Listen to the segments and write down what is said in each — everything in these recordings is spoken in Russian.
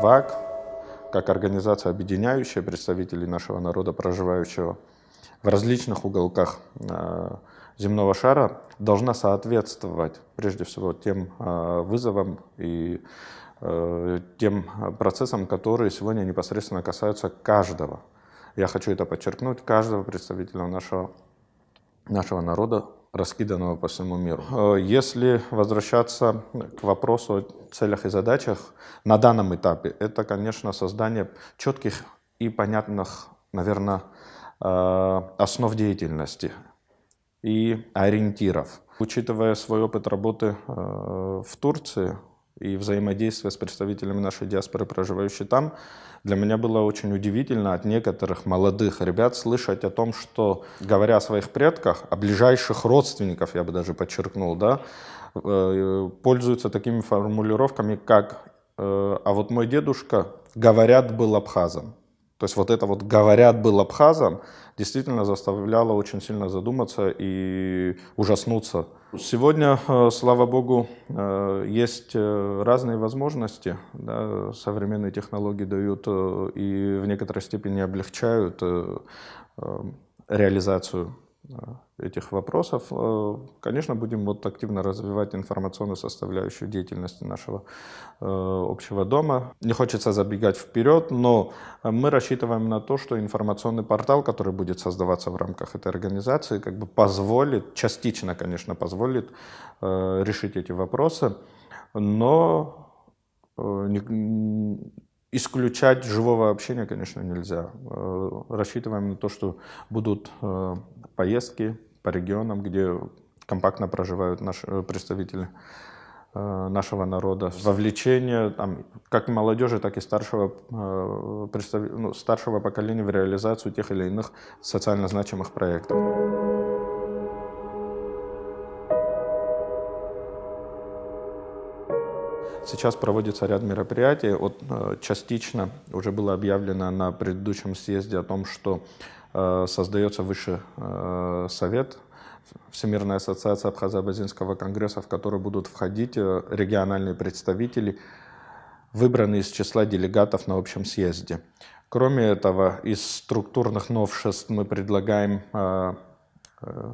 ВАК, как организация, объединяющая представителей нашего народа, проживающего в различных уголках э, земного шара, должна соответствовать прежде всего тем э, вызовам и э, тем процессам, которые сегодня непосредственно касаются каждого. Я хочу это подчеркнуть, каждого представителя нашего, нашего народа раскиданного по всему миру. Э, если возвращаться к вопросу о целях и задачах, на данном этапе это, конечно, создание четких и понятных, наверное, э, основ деятельности и ориентиров. Учитывая свой опыт работы э, в Турции, и взаимодействие с представителями нашей диаспоры, проживающей там, для меня было очень удивительно от некоторых молодых ребят слышать о том, что, говоря о своих предках, о ближайших родственников, я бы даже подчеркнул, да, э, пользуются такими формулировками, как э, «а вот мой дедушка, говорят, был абхазом». То есть вот это вот «говорят, был абхазом» действительно заставляло очень сильно задуматься и ужаснуться. Сегодня, э, слава богу, э, есть э, разные возможности. Да? Современные технологии дают и в некоторой степени облегчают реализацию Э, этих вопросов. Э, конечно, будем вот активно развивать информационную составляющую деятельности нашего э, общего дома. Не хочется забегать вперед, но мы рассчитываем на то, что информационный портал, который будет создаваться в рамках этой организации, как бы позволит, частично, конечно, позволит решить эти вопросы, но исключать живого общения, конечно, нельзя. Э, рассчитываем на то, что будут э, поездки по регионам, где компактно проживают наши э, представители нашего народа, вовлечение там, как молодежи, так и старшего, ну, старшего поколения в реализацию тех или иных социально значимых проектов. Сейчас проводится ряд мероприятий. Вот э, частично уже было объявлено на предыдущем съезде о том, что э, создается высший э, совет Всемирная ассоциация Абхазо-Абазинского конгресса, в который будут входить региональные представители, выбранные из числа делегатов на общем съезде. Кроме этого, из структурных новшеств мы предлагаем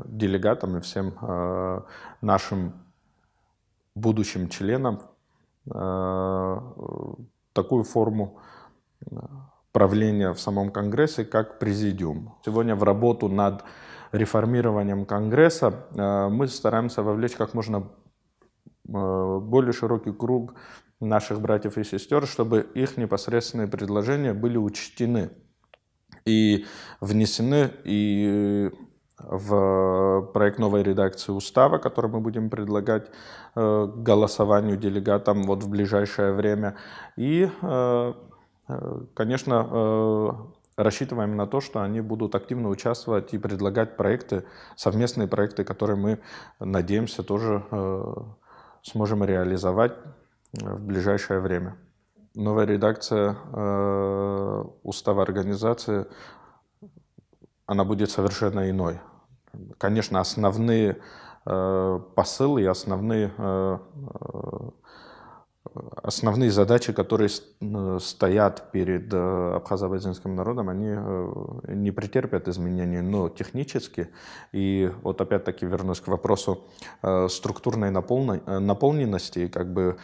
делегатам и всем нашим будущим членам Э, такую форму э, правления в самом Конгрессе, как президиум. Сегодня в работу над реформированием Конгресса э, мы стараемся вовлечь как можно более широкий круг наших братьев и сестер, чтобы их непосредственные предложения были учтены и внесены и в э, проект новой редакции устава, который мы будем предлагать э, голосованию делегатам вот в ближайшее время. И, э, э, конечно, э, рассчитываем на то, что они будут активно участвовать и предлагать проекты, совместные проекты, которые мы, надеемся, тоже э, сможем реализовать в ближайшее время. Новая редакция устава организации она будет совершенно иной. Конечно, основные э, посылы и основные, э, э, основные задачи, которые стоят перед абхазо-абазинским народом, они не претерпят изменений, но технически, и вот опять-таки вернусь к вопросу структурной наполненности, как бы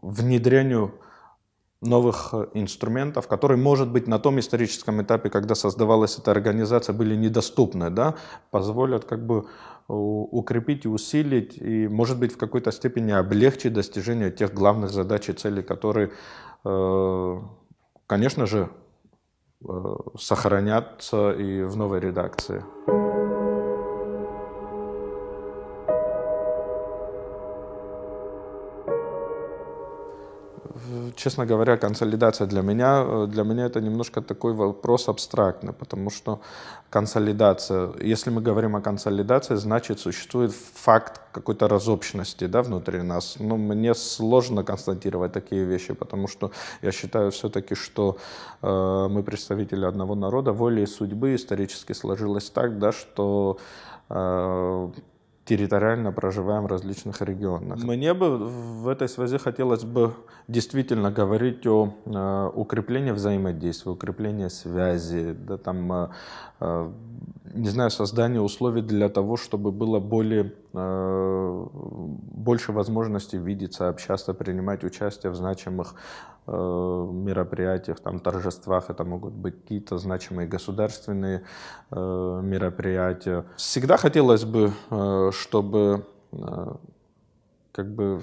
внедрению новых э, инструментов, которые, может быть, на том историческом этапе, когда создавалась эта организация, были недоступны, да, позволят как бы укрепить и усилить, и, может быть, в какой-то степени облегчить достижение тех главных задач и целей, которые, э, конечно же, э, сохранятся и в новой редакции. честно говоря, консолидация для меня, э, для меня это немножко такой вопрос абстрактный, потому что консолидация, если мы говорим о консолидации, значит существует факт какой-то разобщенности да, внутри нас. Но ну, мне сложно констатировать такие вещи, потому что я считаю все-таки, что э, мы представители одного народа, волей судьбы исторически сложилось так, да, что э, территориально проживаем в различных регионах. Мне бы в этой связи хотелось бы действительно говорить о э, укреплении взаимодействия, укреплении связи, да, там, э, э не знаю, создание условий для того, чтобы было более, э, больше возможностей видеться, общаться, принимать участие в значимых э, мероприятиях, там, торжествах, это могут быть какие-то значимые государственные э, мероприятия. Всегда хотелось бы, чтобы как бы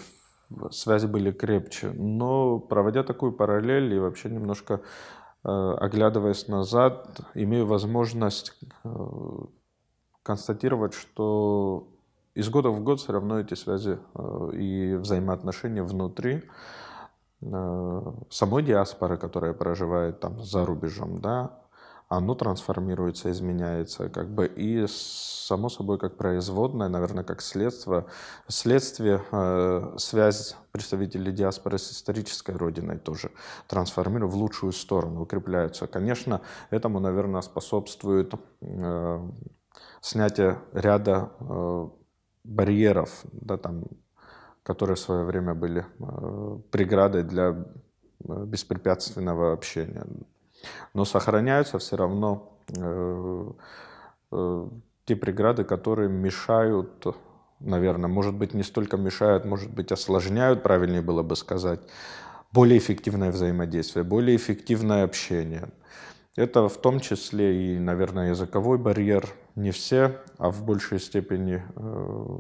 связи были крепче, но проводя такую параллель и вообще немножко Э, оглядываясь назад, имею возможность э, констатировать, что из года в год все равно эти связи э, и взаимоотношения внутри самой диаспоры, которая проживает там за рубежом, да, оно трансформируется, изменяется, как бы, и само собой как производное, наверное, как следство, следствие э, связь представителей диаспоры с исторической родиной тоже трансформируют в лучшую сторону, укрепляются. Конечно, этому, наверное, способствует э, снятие ряда э, барьеров, да, там, которые в свое время были э, преградой для э, беспрепятственного общения но сохраняются все равно э, э, те преграды, которые мешают, наверное, может быть, не столько мешают, может быть, осложняют, правильнее было бы сказать, более эффективное взаимодействие, более эффективное общение. Это в том числе и, наверное, языковой барьер. Не все, а в большей степени э,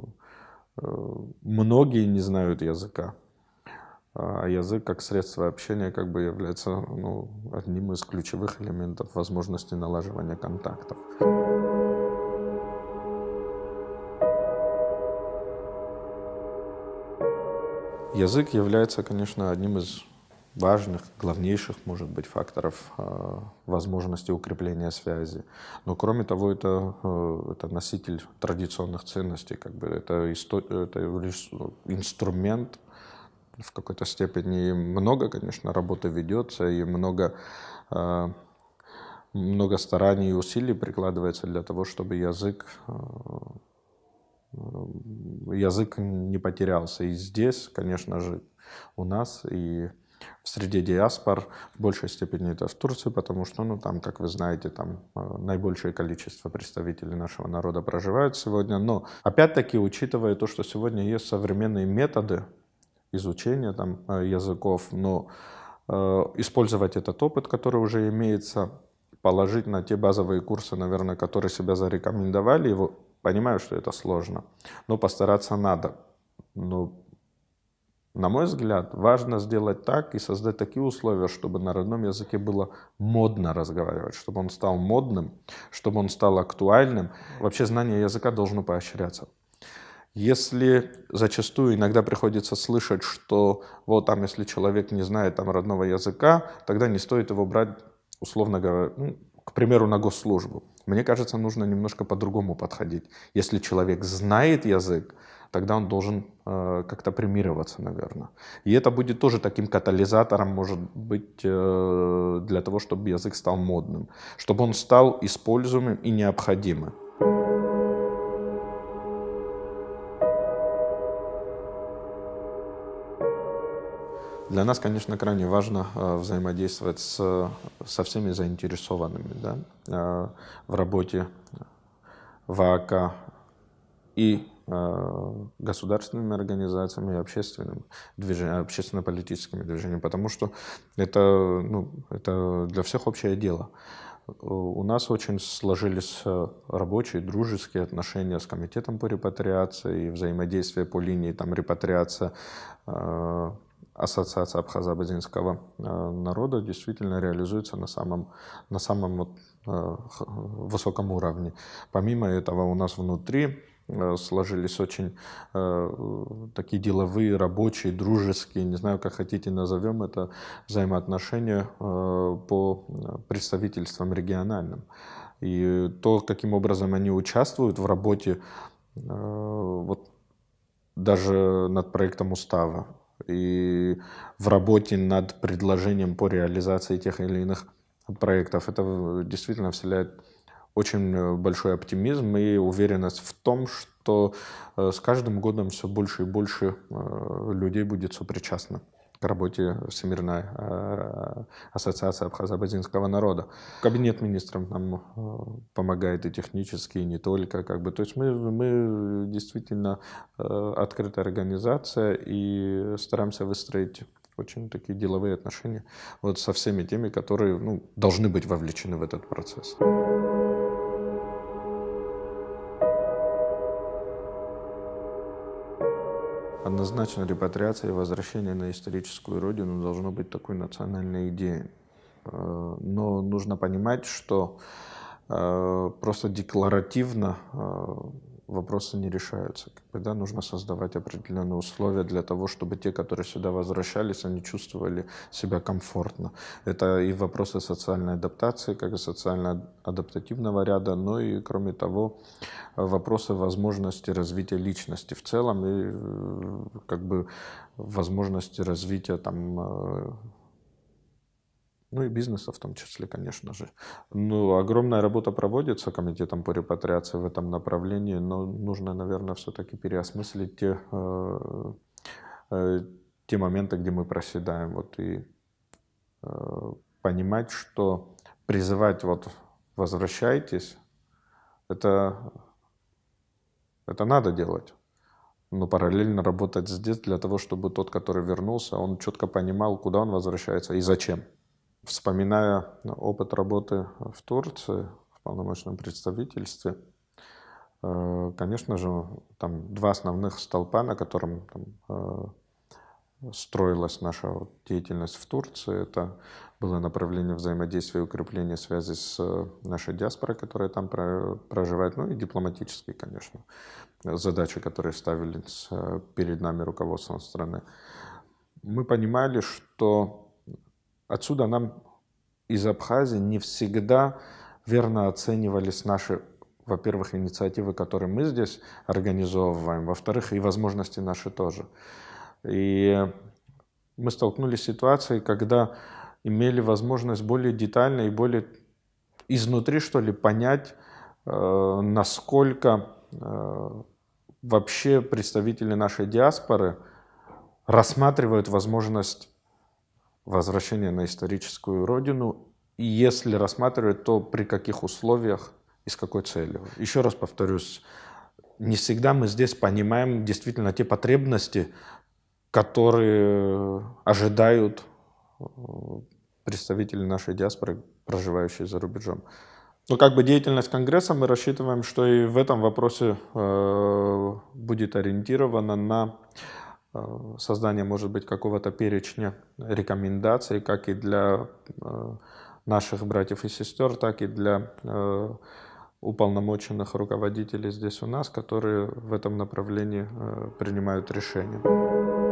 многие не знают языка. А язык как средство общения как бы является ну, одним из ключевых элементов возможности налаживания контактов. Язык является, конечно, одним из важных, главнейших, может быть, факторов а, возможности укрепления связи. Но кроме того, это, а, это носитель традиционных ценностей, как бы это, это инструмент в какой-то степени много, конечно, работы ведется, и много, э, много стараний и усилий прикладывается для того, чтобы язык э, язык не потерялся. И здесь, конечно же, у нас и в среде диаспор, в большей степени это в Турции, потому что, ну, там, как вы знаете, там э, наибольшее количество представителей нашего народа проживают сегодня. Но, опять-таки, учитывая то, что сегодня есть современные методы изучения там, э, языков, но э, использовать этот опыт, который уже имеется, положить на те базовые курсы, наверное, которые себя зарекомендовали. Его, понимаю, что это сложно, но постараться надо. Но, на мой взгляд, важно сделать так и создать такие условия, чтобы на родном языке было модно разговаривать, чтобы он стал модным, чтобы он стал актуальным. Вообще знание языка должно поощряться. Если зачастую иногда приходится слышать, что вот там, если человек не знает там родного языка, тогда не стоит его брать, условно говоря, ну, к примеру, на госслужбу. Мне кажется, нужно немножко по-другому подходить. Если человек знает язык, тогда он должен э, как-то примироваться, наверное. И это будет тоже таким катализатором, может быть, э, для того, чтобы язык стал модным, чтобы он стал используемым и необходимым. Для нас, конечно, крайне важно э, взаимодействовать с, со всеми заинтересованными да, э, в работе ВАК и э, государственными организациями и общественными движениями, общественно-политическими движениями, потому что это, ну, это для всех общее дело. У нас очень сложились рабочие, дружеские отношения с комитетом по репатриации и взаимодействие по линии там, репатриация Ассоциация абхазо-абазинского э, народа действительно реализуется на самом, на самом вот, э, высоком уровне. Помимо этого у нас внутри э, сложились очень э, такие деловые, рабочие, дружеские, не знаю, как хотите назовем это, взаимоотношения э, по представительствам региональным. И то, каким образом они участвуют в работе, э, вот даже над проектом устава, и в работе над предложением по реализации тех или иных проектов. Это действительно вселяет очень э, большой оптимизм и уверенность в том, что э, с каждым годом все больше и больше э, людей будет сопричастно к работе Всемирной э, ассоциации абхазо-абазинского народа. Кабинет министров нам э, помогает и технически, и не только. Как бы. То есть мы, мы действительно э, открытая организация и стараемся выстроить очень такие деловые отношения вот со всеми теми, которые ну, должны быть вовлечены в этот процесс. Однозначно репатриация и возвращение на историческую родину должно быть такой национальной идеей. Э, но нужно понимать, что э, просто декларативно э, вопросы не решаются. Когда нужно создавать определенные условия для того, чтобы те, которые сюда возвращались, они чувствовали себя комфортно. Это и вопросы социальной адаптации, как и социально-адаптативного ряда, но и, кроме того, вопросы возможности развития личности в целом и э, как бы возможности развития там э, ну и бизнеса в том числе, конечно же. Ну, огромная работа проводится комитетом по репатриации в этом направлении, но нужно, наверное, все-таки переосмыслить те, э, э, те моменты, где мы проседаем, вот и э, понимать, что призывать вот возвращайтесь, это, это надо делать но параллельно работать здесь для того, чтобы тот, который вернулся, он четко понимал, куда он возвращается и зачем. Вспоминая опыт работы в Турции, в полномочном представительстве, э, конечно же, там два основных столпа, на котором там, э, строилась наша деятельность в Турции. Это было направление взаимодействия и укрепления связи с э, нашей диаспорой, которая там проживает, ну и дипломатические, конечно, задачи, которые ставили перед нами руководством страны. Мы понимали, что Отсюда нам из Абхазии не всегда верно оценивались наши, во-первых, инициативы, которые мы здесь организовываем, во-вторых, и возможности наши тоже. И мы столкнулись с ситуацией, когда имели возможность более детально и более изнутри, что ли, понять, э, насколько э, вообще представители нашей диаспоры рассматривают возможность возвращение на историческую родину? И если рассматривать, то при каких условиях и с какой целью? Еще раз повторюсь, не всегда мы здесь понимаем действительно те потребности, которые ожидают э, представители нашей диаспоры, проживающие за рубежом. Но как бы деятельность Конгресса мы рассчитываем, что и в этом вопросе э, будет ориентирована на Э, создание, может быть, какого-то перечня рекомендаций, как и для э, наших братьев и сестер, так и для э, уполномоченных руководителей здесь у нас, которые в этом направлении принимают решения.